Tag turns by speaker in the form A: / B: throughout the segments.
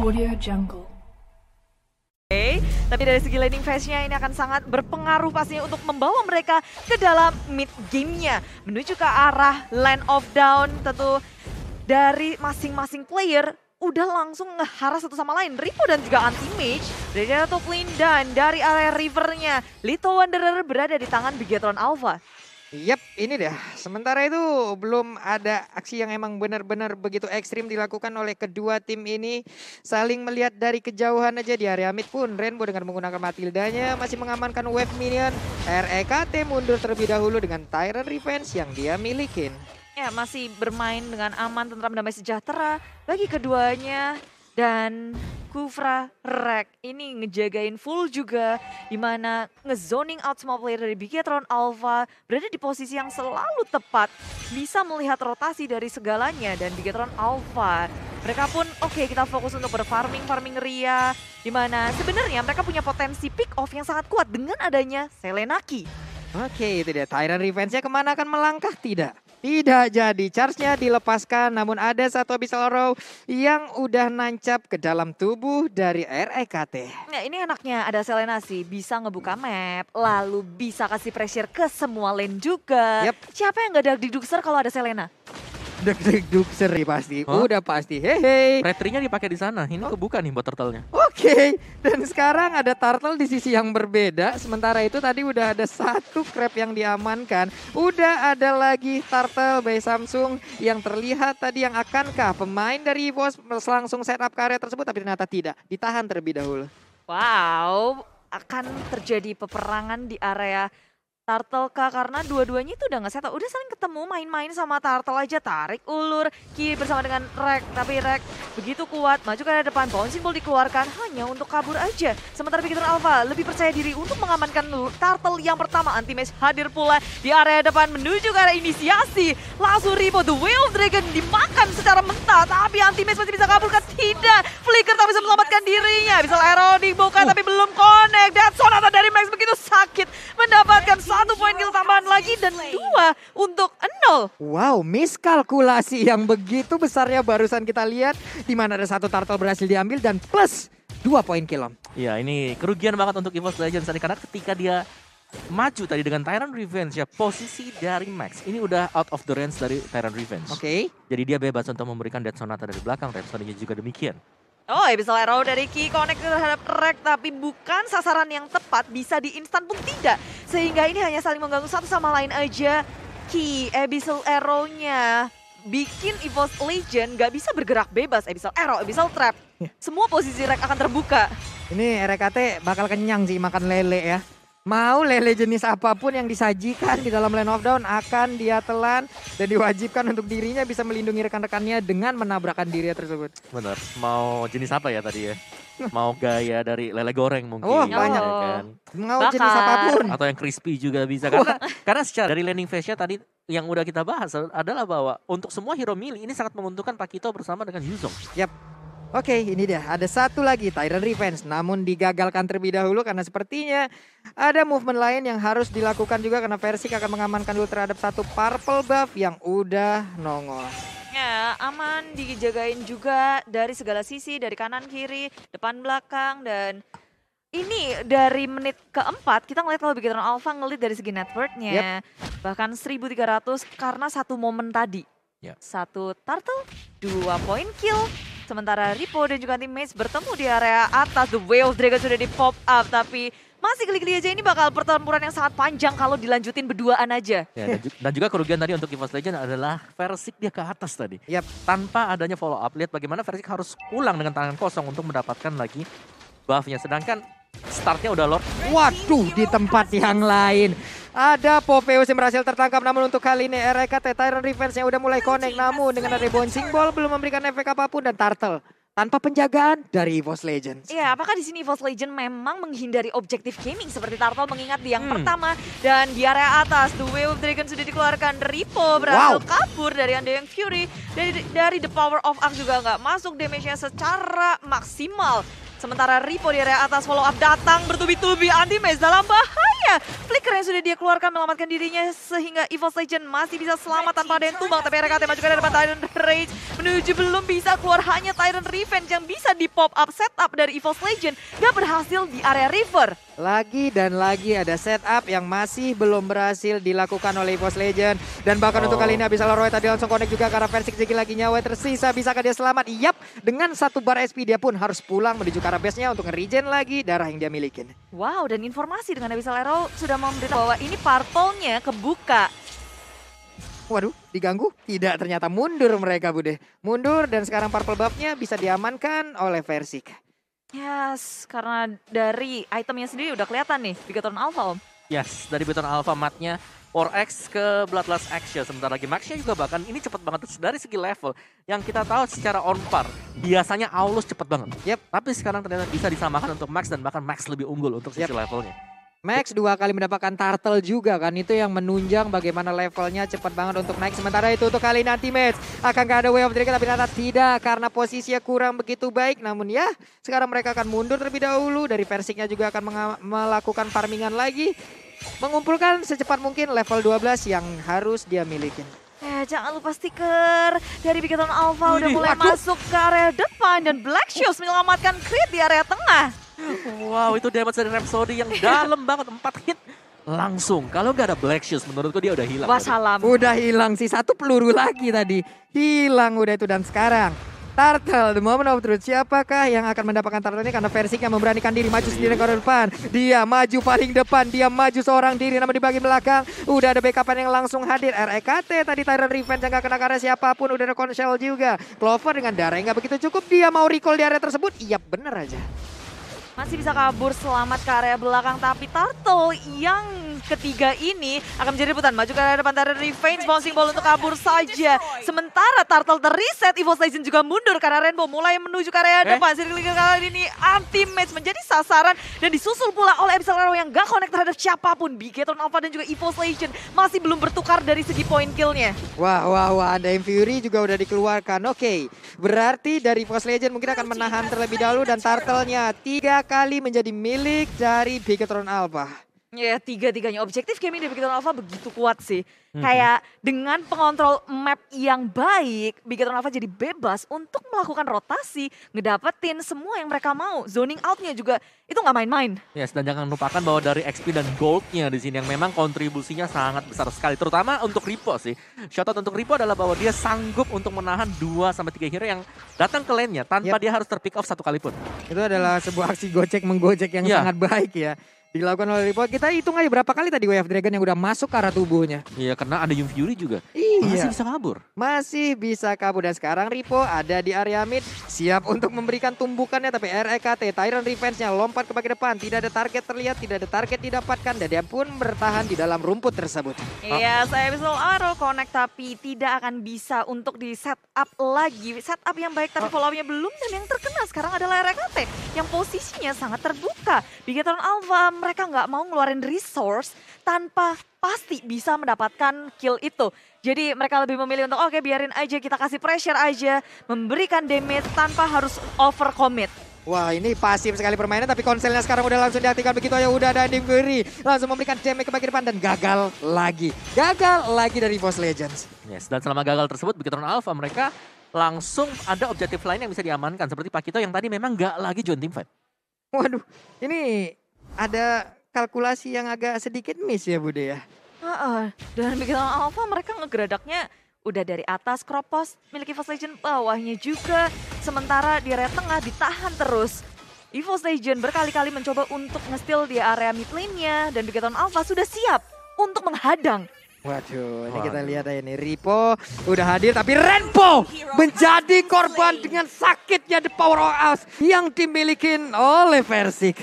A: Audio
B: Jungle. Oke, okay, tapi dari segi landing phase-nya ini akan sangat berpengaruh pastinya untuk membawa mereka ke dalam mid game-nya. Menuju ke arah land of down tentu dari masing-masing player udah langsung ngeharas satu sama lain. Ripo dan juga Anti-Mage dari Clean dan dari area rivernya. Little Wanderer berada di tangan Bigetron Alpha. Yap, ini dia. Sementara itu belum ada aksi yang emang
A: benar-benar begitu ekstrim dilakukan oleh kedua tim ini. Saling melihat dari kejauhan aja di area mid pun. Rainbow dengan menggunakan Matildanya masih mengamankan wave minion. REKT mundur terlebih dahulu dengan Tyrant Revenge yang dia milikin.
B: Ya, masih bermain dengan aman, tentram, damai sejahtera bagi keduanya. Dan Kufra Rek ini ngejagain full juga dimana ngezoning out semua player dari Bigetron Alpha berada di posisi yang selalu tepat bisa melihat rotasi dari segalanya dan Bigetron Alpha mereka pun oke okay, kita fokus untuk berfarming farming Ria dimana sebenarnya mereka punya potensi pick off yang sangat kuat dengan adanya Selenaki. Oke,
A: okay, itu dia. Tyrant Revenge-nya kemana akan melangkah? Tidak. Tidak jadi. Charge-nya dilepaskan namun ada satu abyssal row yang udah nancap ke dalam tubuh dari REKT.
B: Nah, ya, ini enaknya ada Selena sih bisa ngebuka map lalu bisa kasih pressure ke semua lane juga. Yep. Siapa yang gak ada di Duxer kalau ada Selena?
A: deg deg duk
C: seri pasti. Huh? Udah pasti. Hehe. Retrinya dipakai di sana. Ini oh. kebuka nih buat turtle-nya.
B: Oke.
A: Okay. Dan sekarang ada turtle di sisi yang berbeda. Sementara itu tadi udah ada satu crab yang diamankan. Udah ada lagi turtle by Samsung yang terlihat tadi yang akankah pemain dari Evos langsung setup karya tersebut tapi ternyata tidak. Ditahan terlebih
B: dahulu. Wow, akan terjadi peperangan di area Turtle kah karena dua-duanya itu udah nggak settle. Udah saling ketemu main-main sama Turtle aja. Tarik ulur kiri bersama dengan Rek. Tapi Rek begitu kuat. Maju ke depan. Bouncing ball dikeluarkan hanya untuk kabur aja. Sementara Pikiran Alpha lebih percaya diri untuk mengamankan Turtle yang pertama. Antimesh hadir pula di area depan menuju ke arah inisiasi. Langsung ribut. The Will Dragon dimakan secara mentah. Tapi Antimesh masih bisa kabur kan? Tidak. Flicker tak bisa menyelamatkan dirinya. Bisa Aeronik dibuka uh. tapi belum connect. Dan sonata dari Max begitu sakit. Mendapatkan sakit satu poin kill tambahan lagi dan dua untuk nol.
A: Wow, miskalkulasi yang begitu besarnya barusan kita lihat. di mana ada satu turtle berhasil diambil dan plus dua poin kilom.
C: Iya, ini kerugian banget untuk EVOS Legends. Tadi karena ketika dia maju tadi dengan Tyrant Revenge ya posisi dari Max ini udah out of the range dari Tyrant Revenge. Oke. Okay. Jadi dia bebas untuk memberikan Dead Sonata dari belakang. Red nya juga demikian.
B: Oh, bisa arrow dari Ki connect terhadap Rek tapi bukan sasaran yang tepat, bisa di instan pun tidak. Sehingga ini hanya saling mengganggu satu sama lain aja. Ki, Abyssal Arrow-nya bikin Evos Legion gak bisa bergerak bebas. Abyssal Arrow, Abyssal Trap. Iya. Semua posisi Rek akan terbuka.
A: Ini RKT bakal kenyang sih makan lele ya. Mau lele jenis apapun yang disajikan di dalam Land of Dawn akan dia telan dan diwajibkan untuk dirinya bisa melindungi rekan-rekannya dengan menabrakkan diri tersebut.
C: Benar. Mau jenis apa ya tadi ya? Mau gaya dari lele goreng mungkin. Oh, banyak ya kan.
A: Mau Bakar. jenis apapun.
C: Atau yang crispy juga bisa karena, karena secara dari landing face-nya tadi yang udah kita bahas adalah bahwa untuk semua hero mili ini sangat menguntungkan Pakito bersama dengan Yuzong.
A: Yap. Oke, ini dia. Ada satu lagi, Tyrant Revenge. Namun digagalkan terlebih dahulu karena sepertinya ada movement lain yang harus dilakukan juga karena versi akan mengamankan dulu terhadap satu purple buff yang udah nongol.
B: Ya, aman dijagain juga dari segala sisi, dari kanan kiri, depan belakang dan ini dari menit keempat kita ngeliat kalau Bigetron Alpha ngelit dari segi networknya. Yep. Bahkan 1300 karena satu momen tadi. Yep. Ya. Satu turtle, dua poin kill, Sementara Ripo dan juga Tim Mace bertemu di area atas. The Way of Dragon sudah di pop up tapi masih geli-geli aja ini bakal pertempuran yang sangat panjang kalau dilanjutin berduaan aja. Ya, dan,
C: juga, dan juga kerugian tadi untuk Evos Legend adalah Versik dia ke atas tadi. Yep. Tanpa adanya follow up, lihat bagaimana Versik harus pulang dengan tangan kosong untuk mendapatkan lagi buffnya. Sedangkan startnya udah Lord.
A: Waduh di tempat yang lain. Ada Popeus yang berhasil tertangkap namun untuk kali ini RKT Tyrant Revenge yang udah mulai connect namun dengan ada bouncing ball belum memberikan efek apapun dan Turtle tanpa penjagaan dari EVOS Legends.
B: Iya, apakah di sini EVOS Legends memang menghindari objektif gaming seperti Turtle mengingat di yang hmm. pertama dan di area atas The Way of Dragon sudah dikeluarkan Ripo berhasil wow. kabur dari Undying Fury dari dari The Power of Arc juga nggak masuk damage-nya secara maksimal. Sementara Ripo di area atas follow up datang bertubi-tubi anti-mage dalam bahaya ya. Flicker yang sudah dia keluarkan melamatkan dirinya sehingga Evil Legend masih bisa selamat tanpa ada yang tumbang. Tapi RKT maju ke depan Tyrant Rage menuju belum bisa keluar hanya Tyrant Revenge yang bisa di pop up setup dari Evil Legend. Gak berhasil di area river.
A: Lagi dan lagi ada setup yang masih belum berhasil dilakukan oleh EVOS Legend. Dan bahkan oh. untuk kali ini oh. habis Roy tadi langsung connect juga karena versi kecil lagi nyawa tersisa. Bisakah dia selamat? Yap, dengan satu bar SP dia pun harus pulang menuju ke arah base-nya untuk nge-regen lagi darah yang dia milikin.
B: Wow, dan informasi dengan Abisal Arrow sudah memberitahu bahwa ini Parpolnya kebuka.
A: Waduh, diganggu? Tidak, ternyata mundur mereka, Bude. Mundur dan sekarang purple buff-nya bisa diamankan oleh Versik.
B: Yes, karena dari itemnya sendiri udah kelihatan nih, Bigatron Alpha om.
C: Yes, dari Bigatron Alpha matnya War X ke Bloodlust Action. Sebentar lagi Maxia juga bahkan ini cepat banget dari segi level. Yang kita tahu secara on par, biasanya Aulus cepat banget. Yep. Tapi sekarang ternyata bisa disamakan untuk Max dan bahkan Max lebih unggul untuk sisi yep. levelnya.
A: Max dua kali mendapatkan turtle juga kan itu yang menunjang bagaimana levelnya cepat banget untuk naik sementara itu untuk kali nanti match gak ada way of drake tapi ternyata tidak karena posisinya kurang begitu baik namun ya sekarang mereka akan mundur terlebih dahulu dari versinya juga akan melakukan farmingan lagi mengumpulkan secepat mungkin level 12 yang harus dia miliki.
B: Eh jangan lupa stiker dari Bigatan Alpha udah mulai Aduh. masuk ke area depan dan Black Shoes menyelamatkan Creed di area tengah. Wow, itu
C: damage dari Rhapsody yang dalam banget. Empat hit langsung. Kalau nggak ada Black Shoes, menurutku dia udah hilang. Wassalam.
A: Udah hilang sih. Satu peluru lagi tadi. Hilang udah itu. Dan sekarang Turtle, the moment of truth. Siapakah yang akan mendapatkan Turtle ini? Karena yang memberanikan diri maju sendiri ke depan. Dia maju paling depan, dia maju seorang diri namun dibagi belakang. Udah ada backupan yang langsung hadir. REKT tadi Tyrant Revenge yang gak kena karena siapapun. Udah ada Conshell juga. Clover dengan darah yang gak begitu cukup. Dia mau recall di area tersebut. Iya bener aja
B: masih bisa kabur selamat ke area belakang. Tapi Turtle yang ketiga ini akan menjadi rebutan. Maju ke area depan dari Revenge, bouncing ball untuk kabur saja. Sementara Turtle terreset, Evil Station juga mundur karena Rainbow mulai menuju ke area eh? depan. sering kali ini anti match menjadi sasaran dan disusul pula oleh Epsilon yang gak connect terhadap siapapun. Bigetron Alpha dan juga Evil Station masih belum bertukar dari segi point killnya.
A: Wah, wah, wah. Ada Infuri juga udah dikeluarkan. Oke, okay. berarti dari Evil Legend mungkin akan menahan terlebih dahulu dan Turtle-nya tiga sekali menjadi milik dari Bigetron Alpha.
B: Ya tiga-tiganya objektif gaming di Big Alpha begitu kuat sih. hmm Kayak dengan pengontrol map yang baik, Big Alpha jadi bebas untuk melakukan rotasi, ngedapetin semua yang mereka mau. Zoning outnya juga itu nggak main-main.
C: Yes, dan jangan lupakan bahwa dari XP dan goldnya di sini yang memang kontribusinya sangat besar sekali. Terutama untuk Ripo sih. Shoutout untuk Ripo adalah bahwa dia sanggup untuk menahan 2 sampai tiga hero yang datang ke lane-nya tanpa yep. dia harus terpick off satu kali pun.
A: Itu adalah sebuah aksi gocek menggocek yang yeah. sangat baik ya dilakukan oleh Lilliput. Kita hitung aja berapa kali tadi Way of Dragon yang udah masuk ke arah tubuhnya.
C: Iya, karena ada Yung Fury juga. Iya. Masih bisa kabur.
A: Masih bisa kabur. Dan sekarang Ripo ada di area mid. Siap untuk memberikan tumbukannya. Tapi REKT, Tyrant Revenge-nya lompat ke bagian depan. Tidak ada target terlihat, tidak ada target didapatkan. Dan dia pun bertahan di dalam rumput tersebut. Iya,
B: ah. saya bisa Aro connect tapi tidak akan bisa untuk di set up lagi. Set up yang baik tapi ah. follow-nya belum. Dan yang terkena sekarang adalah REKT. Yang posisinya sangat terbuka. Bigatron Alpha mereka nggak mau ngeluarin resource tanpa pasti bisa mendapatkan kill itu. Jadi mereka lebih memilih untuk oke okay, biarin aja kita kasih pressure aja, memberikan damage tanpa harus over commit.
A: Wah ini pasif sekali permainan tapi konselnya sekarang udah langsung diaktifkan begitu ya udah ada ending Fury. Langsung memberikan damage ke bagian depan dan gagal lagi. Gagal lagi dari Boss Legends.
C: Yes dan selama gagal tersebut Begitu Alpha mereka langsung ada objektif lain yang bisa diamankan. Seperti Pakito yang tadi memang gak lagi join team fight.
A: Waduh ini ada kalkulasi yang agak sedikit miss ya Bude ya.
B: Uh, uh. Dan begitu Alpha mereka ngegeradaknya udah dari atas Kropos miliki Evil legend bawahnya juga. Sementara di area tengah ditahan terus. Evil Legion berkali-kali mencoba untuk ngestil di area mid lane-nya dan Begaton Alpha sudah siap untuk menghadang.
A: Waduh, ini Waduh. kita lihat ini nih Ripo udah hadir tapi Renpo menjadi korban dengan sakitnya the power of us yang dimiliki oleh Versik.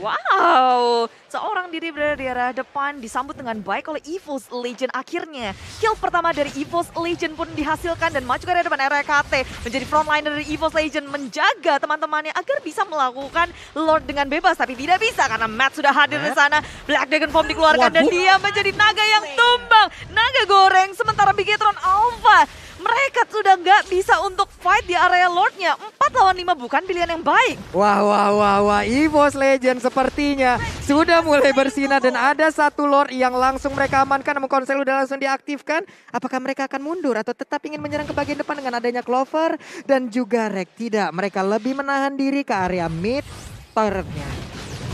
B: Wow, seorang diri berada di arah depan disambut dengan baik oleh Evos Legion. Akhirnya, kill pertama dari Evos Legion pun dihasilkan dan maju ke arah depan RKT. Menjadi frontliner dari Evos Legion menjaga teman-temannya agar bisa melakukan Lord dengan bebas. Tapi tidak bisa karena Matt sudah hadir di eh? sana. Black Dragon Form dikeluarkan dan dia menjadi naga yang tumbang. Naga goreng sementara Bigetron Alpha mereka sudah nggak bisa untuk fight di area Lordnya. empat lawan lima bukan pilihan yang baik.
A: Wah, wah, wah, wah. EVOS Legend sepertinya sudah mulai bersinar dan ada satu Lord yang langsung mereka amankan. Namun konsel udah langsung diaktifkan. Apakah mereka akan mundur atau tetap ingin menyerang ke bagian depan dengan adanya Clover dan juga Rek? Tidak, mereka lebih menahan diri ke area mid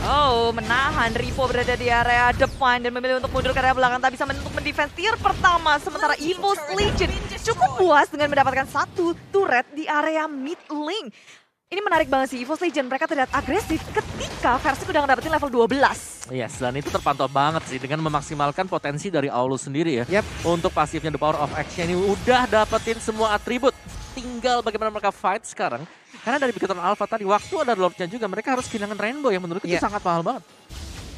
B: Oh, menahan Rivo berada di area depan dan memilih untuk mundur ke area belakang tak bisa untuk mendefense tier pertama. Sementara Evo's Legion cukup puas dengan mendapatkan satu turret di area mid lane. Ini menarik banget sih, Evo's Legion mereka terlihat agresif ketika versi udah ngedapetin level 12.
C: Yes, selain itu terpantau banget sih dengan memaksimalkan potensi dari Aulus sendiri ya. Yep. Untuk pasifnya The Power of Action ini udah dapetin semua atribut. Tinggal bagaimana mereka fight sekarang karena dari Big Alpha tadi, waktu ada Lordnya juga, mereka harus kehilangan Rainbow yang menurutku yeah. itu iya. sangat
A: mahal banget.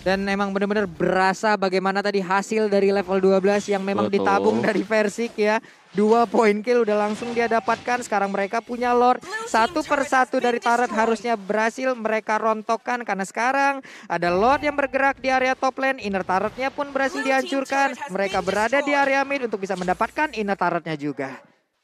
A: Dan emang benar-benar berasa bagaimana tadi hasil dari level 12 yang memang Betul. ditabung dari Versik ya. Dua poin kill udah langsung dia dapatkan. Sekarang mereka punya Lord. Satu persatu dari turret harusnya berhasil mereka rontokkan. Karena sekarang ada Lord yang bergerak di area top lane. Inner turretnya pun berhasil dihancurkan. Mereka berada di area mid untuk bisa mendapatkan inner turretnya juga.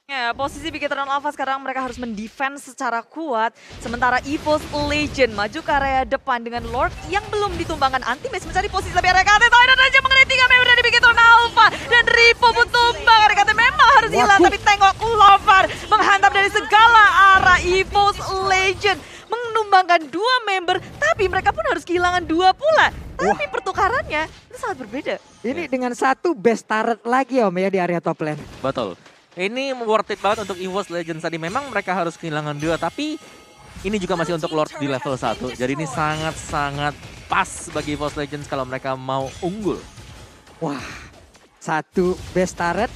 B: Ya, posisi Big Eternal Alpha sekarang mereka harus mendefense secara kuat. Sementara EVOS Legend maju ke area depan dengan Lord yang belum ditumbangkan. anti Antimes mencari posisi area RKT Toilet aja mengenai 3 member dari Big Eternal Alpha. Dan Ripo pun tumbang. KT memang harus hilang tapi tengok Clover menghantam dari segala arah EVOS Legend. Menumbangkan dua member tapi mereka pun harus kehilangan dua pula. Tapi Wah. pertukarannya itu sangat berbeda. Ini dengan
A: satu best turret lagi om ya di area top lane. Betul.
C: Ini worth it banget untuk EVOS Legends tadi. Memang mereka harus kehilangan dua, tapi ini juga masih untuk Lord di level 1. Jadi ini sangat-sangat pas bagi EVOS Legends kalau mereka mau unggul.
A: Wah, satu best turret,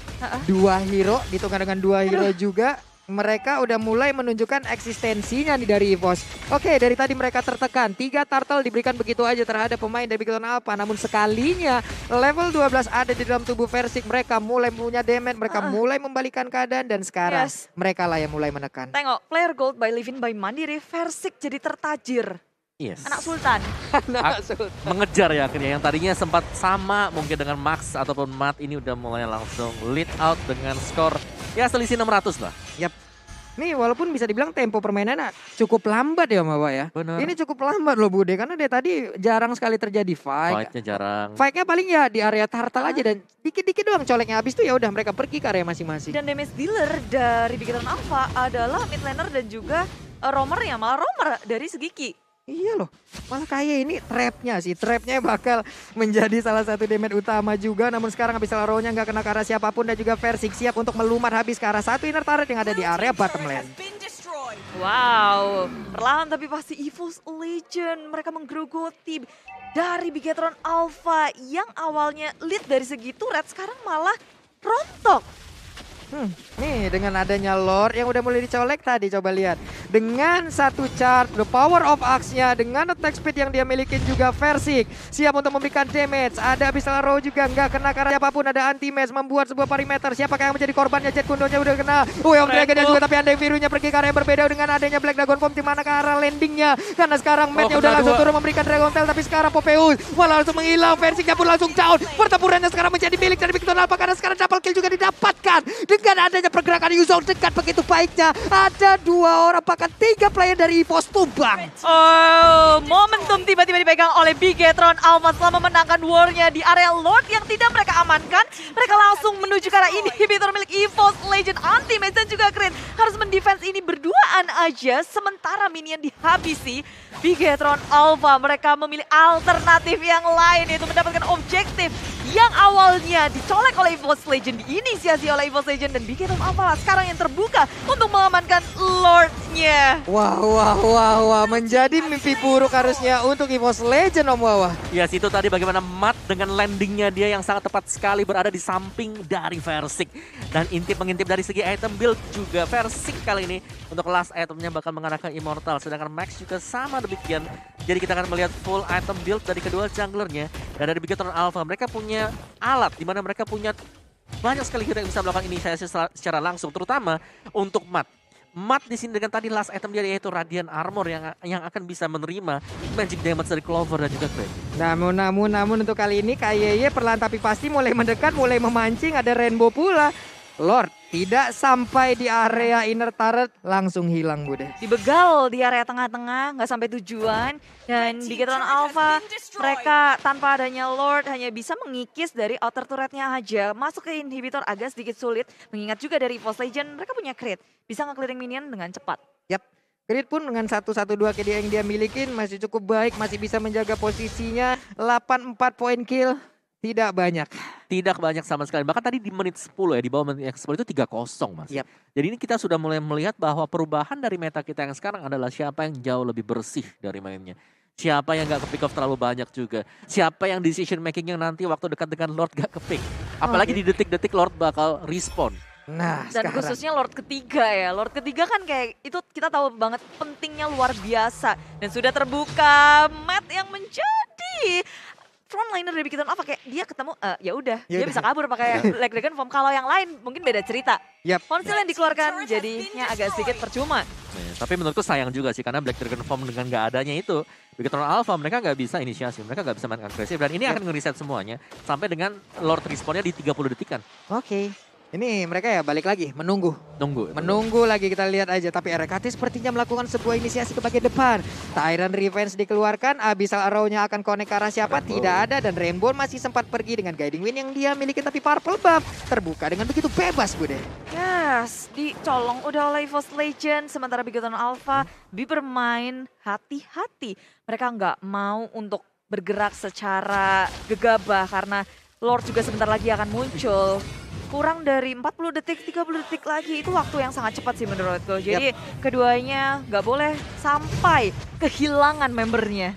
A: dua hero, ditunggu dengan dua hero juga mereka udah mulai menunjukkan eksistensinya nih dari EVOS. Oke, dari tadi mereka tertekan. Tiga turtle diberikan begitu aja terhadap pemain dari Bigelon Alpha. Namun sekalinya level 12 ada di dalam tubuh Versik. Mereka mulai punya damage, mereka uh. mulai membalikan keadaan. Dan sekarang yes. mereka lah yang mulai menekan.
B: Tengok, player gold by Living by Mandiri, Versik jadi tertajir.
A: Yes.
C: Anak
B: Sultan. Anak ah, Sultan.
C: Mengejar ya akhirnya. Yang tadinya sempat sama mungkin dengan Max ataupun Matt ini udah mulai langsung lead out dengan skor ya selisih 600 lah. Yap.
A: Nih walaupun bisa dibilang tempo permainan cukup lambat ya mbak ya. Bener. Ini cukup lambat loh Bude karena dia tadi jarang sekali terjadi fight. Fightnya jarang. Fightnya paling ya di area tartal aja dan dikit-dikit doang coleknya habis tuh ya udah mereka pergi ke area masing-masing.
B: Dan damage dealer dari pikiran Alpha adalah mid laner dan juga eh, romer ya malah romer dari Segiki. Iya loh,
A: malah kayak ini trapnya sih. Trapnya bakal menjadi salah satu damage utama juga. Namun sekarang habis Laronya nggak kena ke arah siapapun dan juga versi siap untuk melumat habis ke arah satu inner turret yang ada di area bottom lane.
B: Wow, perlahan tapi pasti Evil's Legion. Mereka menggerogoti dari Bigetron Alpha yang awalnya lead dari segi turret sekarang malah rontok.
A: Hmm, nih dengan adanya Lord yang udah mulai dicolek tadi coba lihat. Dengan satu chart, the power of axe-nya dengan attack speed yang dia miliki juga Versik siap untuk memberikan damage. Ada bisa Row juga nggak kena karena apapun ada anti match membuat sebuah perimeter. Siapakah yang menjadi korbannya? Jet Kundonya udah kena. Oh, yang Dragon juga tapi Andai Virunya pergi karena yang berbeda dengan adanya Black Dragon Form di mana ke arah landingnya. Karena sekarang oh, match-nya oh, udah langsung dua. turun memberikan Dragon Tail tapi sekarang Popeus malah langsung menghilang. Versiknya pun langsung down. Pertempurannya sekarang menjadi milik dari Victor Alpa karena sekarang double kill juga didapatkan. di dengan adanya pergerakan Yuzhou dekat begitu
B: baiknya. Ada dua orang bahkan tiga player dari EVOS tumbang. Oh, momentum tiba-tiba dipegang oleh Bigetron. Almas selama menangkan warnya di area Lord yang tidak mereka amankan. Mereka langsung menuju ke arah inhibitor milik EVOS Legend anti dan juga Krit Harus mendefense ini berduaan aja sementara minion dihabisi. Bigetron Alpha mereka memilih alternatif yang lain yaitu mendapatkan objektif yang awalnya dicolek oleh EVOS Legend, diinisiasi oleh EVOS Legend dan bikin Room sekarang yang terbuka untuk mengamankan Lordnya.
A: Wah, wah, wah, wah, menjadi mimpi buruk harusnya untuk EVOS Legend Om Wawa.
C: Ya, yes, itu tadi bagaimana Matt dengan landingnya dia yang sangat tepat sekali berada di samping dari Versik. Dan intip-mengintip dari segi item build juga Versik kali ini untuk last itemnya bakal mengarahkan Immortal. Sedangkan Max juga sama demikian. Jadi kita akan melihat full item build dari kedua junglernya. Dan dari Bigotron Alpha, mereka punya punya alat, di mana mereka punya banyak sekali hero yang bisa melakukan saya secara langsung, terutama untuk mat. Mat di sini dengan tadi last item dia yaitu radian Armor yang yang akan bisa menerima magic damage dari Clover dan juga Grab.
A: Namun namun namun untuk kali ini kayaknya perlahan tapi pasti mulai mendekat, mulai memancing ada Rainbow pula. Lord tidak sampai di area iya. inner
B: turret langsung hilang Bude. Dibegal di area tengah-tengah nggak sampai tujuan dan di Getaran Alpha mereka tanpa adanya Lord hanya bisa mengikis dari outer turretnya aja. Masuk ke inhibitor agak sedikit sulit mengingat juga dari post Legend mereka punya crit bisa nge minion dengan cepat.
A: Yap. Grid pun dengan satu 1 2 KD yang dia milikin masih cukup baik, masih bisa menjaga posisinya. 8-4 poin kill tidak banyak.
C: Tidak banyak sama sekali. Bahkan tadi di menit 10 ya, di bawah menit 10 itu 3-0 Mas. Yep. Jadi ini kita sudah mulai melihat bahwa perubahan dari meta kita yang sekarang adalah siapa yang jauh lebih bersih dari mainnya. Siapa yang gak ke pick off terlalu banyak juga. Siapa yang decision making yang nanti waktu dekat dengan Lord gak ke pick. Apalagi okay. Oh, di iya. detik-detik Lord bakal respon. Nah, dan sekarang. khususnya
B: Lord ketiga ya. Lord ketiga kan kayak itu kita tahu banget pentingnya luar biasa dan sudah terbuka Matt yang menjadi frontliner dari pikiran apa kayak dia ketemu uh, ya udah ya dia bisa kabur pakai ya. leg dragon form kalau yang lain mungkin beda cerita. Yep. ponsel yang dikeluarkan jadinya agak sedikit percuma.
C: Yeah, tapi menurutku sayang juga sih karena Black Dragon Form dengan nggak adanya itu Bigetron Alpha mereka nggak bisa inisiasi, mereka nggak bisa main agresif dan ini yep. akan ngeriset semuanya sampai dengan Lord Responnya di 30 detik
A: kan. Oke. Okay. Ini mereka ya balik lagi menunggu. Nunggu. Menunggu lagi kita lihat aja. Tapi RKT sepertinya melakukan sebuah inisiasi ke bagian depan. Tyrant Revenge dikeluarkan. Abisal Arrow-nya akan konek ke arah siapa? Rainbow. Tidak ada. Dan Rainbow masih sempat pergi dengan Guiding Wind yang dia miliki. Tapi Purple Buff terbuka dengan begitu bebas deh.
B: Yes, dicolong udah oleh Evos Legend. Sementara Bigoton Alpha bermain hati-hati. Mereka nggak mau untuk bergerak secara gegabah karena Lord juga sebentar lagi akan muncul kurang dari 40 detik, 30 detik lagi. Itu waktu yang sangat cepat sih menurutku. Jadi yep. keduanya nggak boleh sampai kehilangan membernya.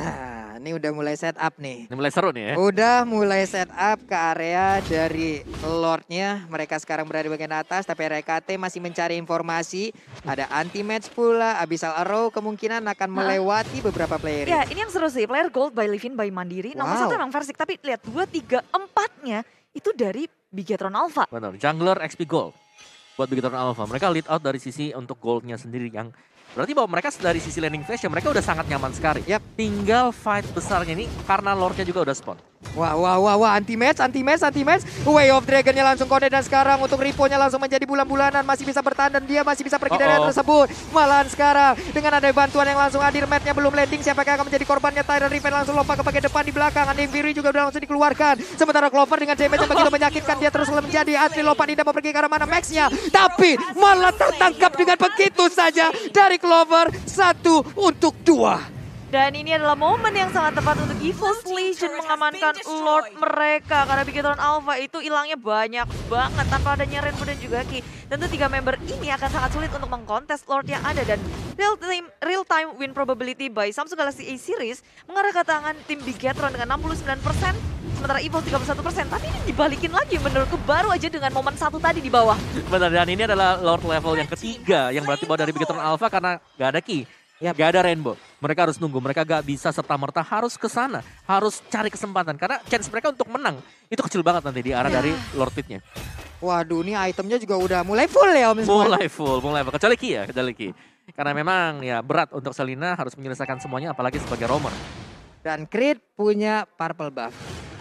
A: Nah, ini udah mulai set up nih. Ini mulai seru nih ya. Udah mulai set up ke area dari Lordnya. Mereka sekarang berada di bagian atas, tapi RKT masih mencari informasi. Ada anti-match pula, Abyssal Arrow kemungkinan akan nah. melewati nah. beberapa player. Ya,
B: ini yang seru sih. Player Gold by Livin by Mandiri. Nomor satu emang Versik, tapi lihat dua, tiga, empatnya itu dari Bigetron Alpha.
C: Benar, jungler XP Gold buat Bigetron Alpha. Mereka lead out dari sisi untuk goldnya sendiri yang Berarti bahwa mereka dari sisi landing phase ya mereka udah sangat nyaman sekali. Yep. Tinggal fight besarnya ini karena lordnya juga udah spawn.
A: Wah, wah, wah, wah, anti-match, anti-match, anti-match. Way of dragon nya langsung konek dan sekarang untuk Riponya langsung menjadi bulan-bulanan. Masih bisa bertahan dan dia masih bisa pergi uh -oh. dari tersebut. Malahan sekarang dengan ada bantuan yang langsung hadir, matchnya belum landing. Siapa yang akan menjadi korbannya? Tyrant Riven langsung lompat ke bagian depan di belakang. Ada Fury juga udah langsung dikeluarkan. Sementara Clover dengan damage yang begitu menyakitkan, dia terus menjadi asli lompat tidak mau pergi ke arah mana nya Tapi malah tertangkap
B: dengan begitu saja dari Clover. Satu untuk dua. Dan ini adalah momen yang sangat tepat untuk Evil's Legion mengamankan Lord mereka. Karena Bigetron Alpha itu hilangnya banyak banget tanpa adanya Rainbow dan juga Ki. Tentu tiga member ini akan sangat sulit untuk mengkontes Lord yang ada. Dan real time, real time win probability by Samsung Galaxy A Series mengarah ke tangan tim Bigetron dengan 69% sementara Evil 31 Tapi ini dibalikin lagi menurutku baru aja dengan momen satu tadi di bawah.
C: Benar, dan ini adalah Lord level yang ketiga yang berarti bawah dari Bigetron Alpha karena gak ada Ki ya Gak ada rainbow. Mereka harus nunggu. Mereka gak bisa serta-merta harus ke sana. Harus cari kesempatan. Karena chance mereka untuk menang itu kecil banget nanti di arah ya. dari Lord Pitnya.
A: Waduh, ini itemnya juga udah mulai full ya Om Mulai
C: full, mulai full. Kecuali Ki ya, kecuali Ki. Karena memang ya berat untuk Selina harus menyelesaikan semuanya apalagi sebagai romer.
A: Dan Creed punya purple buff.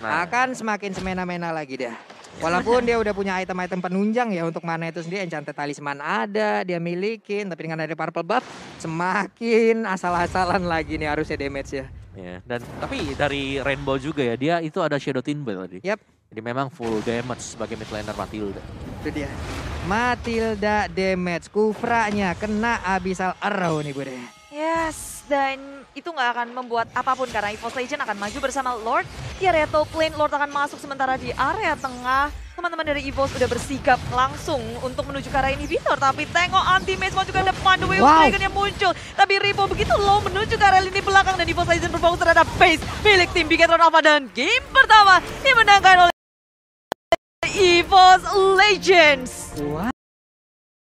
A: Nah. Akan semakin semena-mena lagi deh Walaupun dia udah punya item-item penunjang ya untuk mana itu sendiri enchanted talisman ada, dia milikin tapi dengan ada purple buff semakin asal-asalan lagi nih harusnya damage ya.
C: Ya, dan tapi dari Rainbow juga ya, dia itu ada Shadow Timber tadi. Yap. Jadi memang full damage sebagai mid laner Matilda. Itu dia.
A: Matilda damage, kufranya kena abisal arrow nih gue deh.
B: Yes, dan itu nggak akan membuat apapun karena EVOS Legend akan maju bersama Lord. Di area top lane, Lord akan masuk sementara di area tengah. Teman-teman dari EVOS sudah bersikap langsung untuk menuju ke arah inhibitor. Tapi tengok anti-mage juga depan, The Wave wow. yang muncul. Tapi Ripo begitu low menuju ke arah lini belakang dan EVOS Legend berfokus terhadap base milik tim Bigetron Alpha dan game pertama dimenangkan oleh EVOS Legends.
A: Wow.